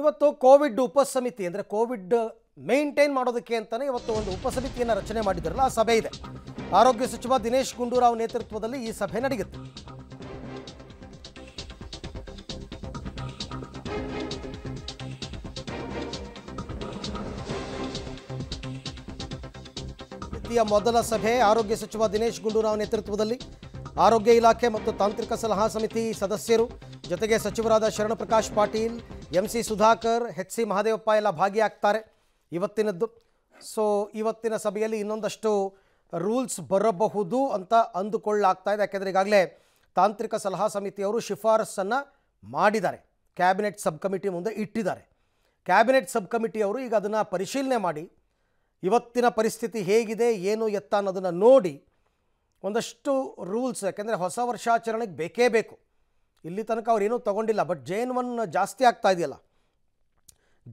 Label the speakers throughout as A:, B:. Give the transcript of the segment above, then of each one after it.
A: ಇವತ್ತು ಕೋವಿಡ್ ಉಪಸಮಿತಿ ಅಂದರೆ ಕೋವಿಡ್ ಮೇಂಟೈನ್ ಮಾಡೋದಕ್ಕೆ ಅಂತಲೇ ಇವತ್ತು ಒಂದು ಉಪಸಮಿತಿಯನ್ನು ರಚನೆ ಮಾಡಿದ್ದಾರಲ್ಲ ಆ ಸಭೆ ಇದೆ ಆರೋಗ್ಯ ಸಚಿವ ದಿನೇಶ್ ಗುಂಡೂರಾವ್ ನೇತೃತ್ವದಲ್ಲಿ ಈ ಸಭೆ ನಡೆಯುತ್ತೆ ಮೊದಲ ಸಭೆ ಆರೋಗ್ಯ ಸಚಿವ ದಿನೇಶ್ ಗುಂಡೂರಾವ್ ನೇತೃತ್ವದಲ್ಲಿ ಆರೋಗ್ಯ ಇಲಾಖೆ ಮತ್ತು ತಾಂತ್ರಿಕ ಸಲಹಾ ಸಮಿತಿ ಸದಸ್ಯರು ಜೊತೆಗೆ ಸಚಿವರಾದ Sharanprakash Patil M C Sudhakar H C Mahadevappa ಎಲ್ಲ ಭಾಗಿಯಾಗ್ತಾರೆ ಇವತ್ತಿನದ್ದು ಸೊ ಇವತ್ತಿನ ಸಭೆಯಲ್ಲಿ ಇನ್ನೊಂದಷ್ಟು ರೂಲ್ಸ್ ಬರಬಹುದು ಅಂತ ಅಂದುಕೊಳ್ಳಾಗ್ತಾ ಇದೆ ಯಾಕೆಂದರೆ ಈಗಾಗಲೇ ತಾಂತ್ರಿಕ ಸಲಹಾ ಸಮಿತಿಯವರು ಶಿಫಾರಸನ್ನು ಮಾಡಿದ್ದಾರೆ ಕ್ಯಾಬಿನೆಟ್ ಸಬ್ ಕಮಿಟಿ ಮುಂದೆ ಇಟ್ಟಿದ್ದಾರೆ ಕ್ಯಾಬಿನೆಟ್ ಸಬ್ ಕಮಿಟಿಯವರು ಈಗ ಅದನ್ನು ಪರಿಶೀಲನೆ ಮಾಡಿ ಇವತ್ತಿನ ಪರಿಸ್ಥಿತಿ ಹೇಗಿದೆ ಏನು ಎತ್ತ ಅನ್ನೋದನ್ನು ನೋಡಿ ಒಂದಷ್ಟು ರೂಲ್ಸ್ ಯಾಕೆಂದರೆ ಹೊಸ ವರ್ಷಾಚರಣೆಗೆ ಬೇಕೇ ಬೇಕು ಇಲ್ಲಿ ತನಕ ಏನೂ ತೊಗೊಂಡಿಲ್ಲ ಬಟ್ ಜೆ ಎನ್ ಒನ್ ಜಾಸ್ತಿ ಆಗ್ತಾ ಇದೆಯಲ್ಲ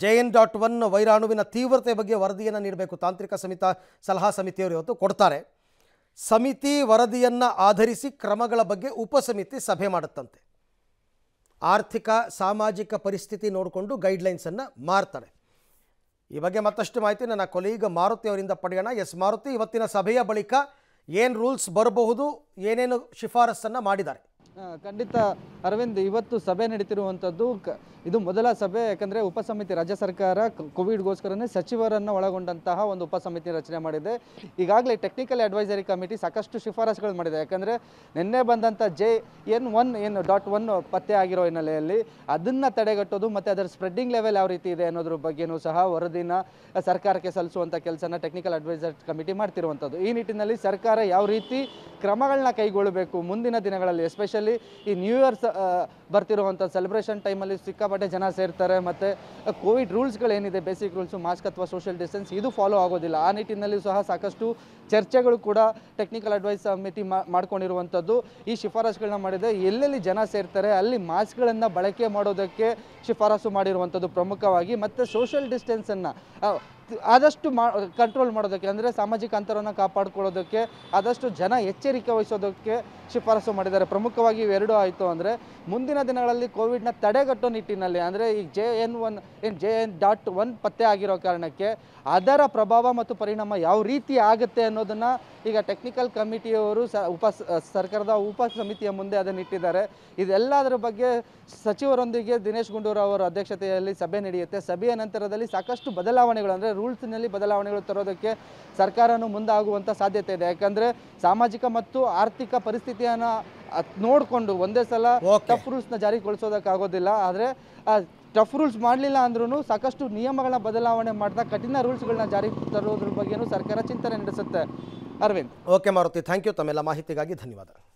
A: ಜೆ ಎನ್ ಡಾಟ್ ಒನ್ ವೈರಾಣುವಿನ ತೀವ್ರತೆ ಬಗ್ಗೆ ವರದಿಯನ್ನು ನೀಡಬೇಕು ತಾಂತ್ರಿಕ ಸಮಿತಿ ಸಲಹಾ ಸಮಿತಿಯವರು ಇವತ್ತು ಕೊಡ್ತಾರೆ ಸಮಿತಿ ವರದಿಯನ್ನು ಆಧರಿಸಿ ಕ್ರಮಗಳ ಬಗ್ಗೆ ಉಪಸಮಿತಿ ಸಭೆ ಮಾಡುತ್ತಂತೆ ಆರ್ಥಿಕ ಸಾಮಾಜಿಕ ಪರಿಸ್ಥಿತಿ ನೋಡಿಕೊಂಡು ಗೈಡ್ಲೈನ್ಸನ್ನು ಮಾರ್ತಾರೆ ಈ ಬಗ್ಗೆ ಮತ್ತಷ್ಟು ಮಾಹಿತಿ ನನ್ನ ಕೊಲೀಗ ಮಾರುತಿ ಅವರಿಂದ ಪಡೆಯೋಣ ಎಸ್ ಮಾರುತಿ ಇವತ್ತಿನ ಸಭೆಯ ಬಳಿಕ ಏನು ರೂಲ್ಸ್ ಬರಬಹುದು ಏನೇನು ಶಿಫಾರಸನ್ನು ಮಾಡಿದ್ದಾರೆ ಖಂಡಿತ ಅರವಿಂದ್ ಇವತ್ತು ಸಭೆ ನಡೀತಿರುವಂಥದ್ದು ಇದು ಮೊದಲ ಸಭೆ
B: ಯಾಕಂದರೆ ಉಪಸಮಿತಿ ರಾಜ್ಯ ಸರ್ಕಾರ ಕೋವಿಡ್ಗೋಸ್ಕರನೇ ಸಚಿವರನ್ನು ಒಳಗೊಂಡಂತಹ ಒಂದು ಉಪಸಮಿತಿ ರಚನೆ ಮಾಡಿದೆ ಈಗಾಗಲೇ ಟೆಕ್ನಿಕಲ್ ಅಡ್ವೈಸರಿ ಕಮಿಟಿ ಸಾಕಷ್ಟು ಶಿಫಾರಸುಗಳು ಮಾಡಿದೆ ಯಾಕಂದರೆ ನಿನ್ನೆ ಬಂದಂಥ ಜೆ ಎನ್ ಒನ್ ಏನು ಡಾಟ್ ಒನ್ ಪತ್ತೆ ಆಗಿರೋ ಹಿನ್ನೆಲೆಯಲ್ಲಿ ಅದನ್ನು ತಡೆಗಟ್ಟೋದು ಮತ್ತು ಅದರ ಸ್ಪ್ರೆಡ್ಡಿಂಗ್ ಲೆವೆಲ್ ಯಾವ ರೀತಿ ಇದೆ ಅನ್ನೋದ್ರ ಬಗ್ಗೆಯೂ ಸಹ ವರದಿನ ಸರ್ಕಾರಕ್ಕೆ ಸಲ್ಲಿಸುವಂಥ ಕೆಲಸನ ಟೆಕ್ನಿಕಲ್ ಅಡ್ವೈಸರ್ ಕಮಿಟಿ ಮಾಡ್ತಿರುವಂಥದ್ದು ಈ ನಿಟ್ಟಿನಲ್ಲಿ ಸರ್ಕಾರ ಯಾವ ರೀತಿ ಕ್ರಮಗಳನ್ನ ಕೈಗೊಳ್ಳಬೇಕು ಮುಂದಿನ ದಿನಗಳಲ್ಲಿ ಎಸ್ಪೆಷಲಿ ಸಂದರ್ಭದಲ್ಲಿ ಈ ನ್ಯೂ ಇಯರ್ಸ್ ಬರ್ತಿರುವಂಥ ಸೆಲೆಬ್ರೇಷನ್ ಟೈಮಲ್ಲಿ ಸಿಕ್ಕಾಪಟ್ಟೆ ಜನ ಸೇರ್ತಾರೆ ಮತ್ತು ಕೋವಿಡ್ ರೂಲ್ಸ್ಗಳೇನಿದೆ ಬೇಸಿಕ್ ರೂಲ್ಸು ಮಾಸ್ಕ್ ಅಥವಾ ಸೋಷಿಯಲ್ ಡಿಸ್ಟೆನ್ಸ್ ಇದು ಫಾಲೋ ಆಗೋದಿಲ್ಲ ಆ ನಿಟ್ಟಿನಲ್ಲಿ ಸಹ ಸಾಕಷ್ಟು ಚರ್ಚೆಗಳು ಕೂಡ ಟೆಕ್ನಿಕಲ್ ಅಡ್ವೈಸ್ ಸಮಿತಿ ಮಾಡ್ಕೊಂಡಿರುವಂಥದ್ದು ಈ ಶಿಫಾರಸುಗಳನ್ನ ಮಾಡಿದೆ ಎಲ್ಲೆಲ್ಲಿ ಜನ ಸೇರ್ತಾರೆ ಅಲ್ಲಿ ಮಾಸ್ಕ್ಗಳನ್ನು ಬಳಕೆ ಮಾಡೋದಕ್ಕೆ ಶಿಫಾರಸು ಮಾಡಿರುವಂಥದ್ದು ಪ್ರಮುಖವಾಗಿ ಮತ್ತು ಸೋಷಿಯಲ್ ಡಿಸ್ಟೆನ್ಸನ್ನು ಆದಷ್ಟು ಮಾ ಕಂಟ್ರೋಲ್ ಮಾಡೋದಕ್ಕೆ ಅಂದರೆ ಸಾಮಾಜಿಕ ಅಂತರವನ್ನು ಕಾಪಾಡ್ಕೊಳ್ಳೋದಕ್ಕೆ ಆದಷ್ಟು ಜನ ಎಚ್ಚರಿಕೆ ವಹಿಸೋದಕ್ಕೆ ಶಿಫಾರಸು ಮಾಡಿದ್ದಾರೆ ಪ್ರಮುಖವಾಗಿ ಇವೆರಡೂ ಆಯಿತು ಅಂದರೆ ಮುಂದಿನ ದಿನಗಳಲ್ಲಿ ಕೋವಿಡ್ನ ತಡೆಗಟ್ಟೋ ನಿಟ್ಟಿನಲ್ಲಿ ಅಂದರೆ ಈ ಜೆ ಎನ್ ಒನ್ ಏನು ಜೆ ಎನ್ ಡಾಟ್ ಒನ್ ಪತ್ತೆ ಆಗಿರೋ ಕಾರಣಕ್ಕೆ ಅದರ ಪ್ರಭಾವ ಮತ್ತು ಪರಿಣಾಮ ಯಾವ ರೀತಿ ಆಗುತ್ತೆ ಅನ್ನೋದನ್ನು ಈಗ ಟೆಕ್ನಿಕಲ್ ಕಮಿಟಿಯವರು ಸ ಉಪ ಸರ್ಕಾರದ ಉಪ ಸಮಿತಿಯ ಮುಂದೆ ಅದನ್ನು ಇಟ್ಟಿದ್ದಾರೆ ಇದೆಲ್ಲದರ ಬಗ್ಗೆ ಸಚಿವರೊಂದಿಗೆ ದಿನೇಶ್ ಗುಂಡೂರಾವ್ ಅವರ ಅಧ್ಯಕ್ಷತೆಯಲ್ಲಿ ಸಭೆ ನಡೆಯುತ್ತೆ ಸಭೆಯ ನಂತರದಲ್ಲಿ ಸಾಕಷ್ಟು ಬದಲಾವಣೆಗಳು ಅಂದರೆ ರೂಲ್ಸ್ನಲ್ಲಿ ಬದಲಾವಣೆಗಳು ತರೋದಕ್ಕೆ ಸರ್ಕಾರನೂ ಮುಂದಾಗುವಂಥ ಸಾಧ್ಯತೆ ಇದೆ ಯಾಕಂದರೆ ಸಾಮಾಜಿಕ ಮತ್ತು ಆರ್ಥಿಕ ಪರಿಸ್ಥಿತಿಯನ್ನು ಅದು ನೋಡಿಕೊಂಡು ಒಂದೇ ಸಲ ಟಫ್ ಜಾರಿಗೊಳಿಸೋದಕ್ಕೆ ಆಗೋದಿಲ್ಲ ಆದರೆ ಟಫ್ ರೂಲ್ಸ್ ಮಾಡಲಿಲ್ಲ ಅಂದ್ರೂ ಸಾಕಷ್ಟು ನಿಯಮಗಳ ಬದಲಾವಣೆ ಮಾಡ್ತಾ ಕಠಿಣ ರೂಲ್ಸ್ಗಳನ್ನ ಜಾರಿ ತರೋದ್ರ ಬಗ್ಗೆಯೂ ಸರ್ಕಾರ
A: ಚಿಂತನೆ ನಡೆಸುತ್ತೆ Aravind okay Maruti thank you ತಮ್ಮೆಲ್ಲ ಮಾಹಿತಿಗಾಗಿ ಧನ್ಯವಾದ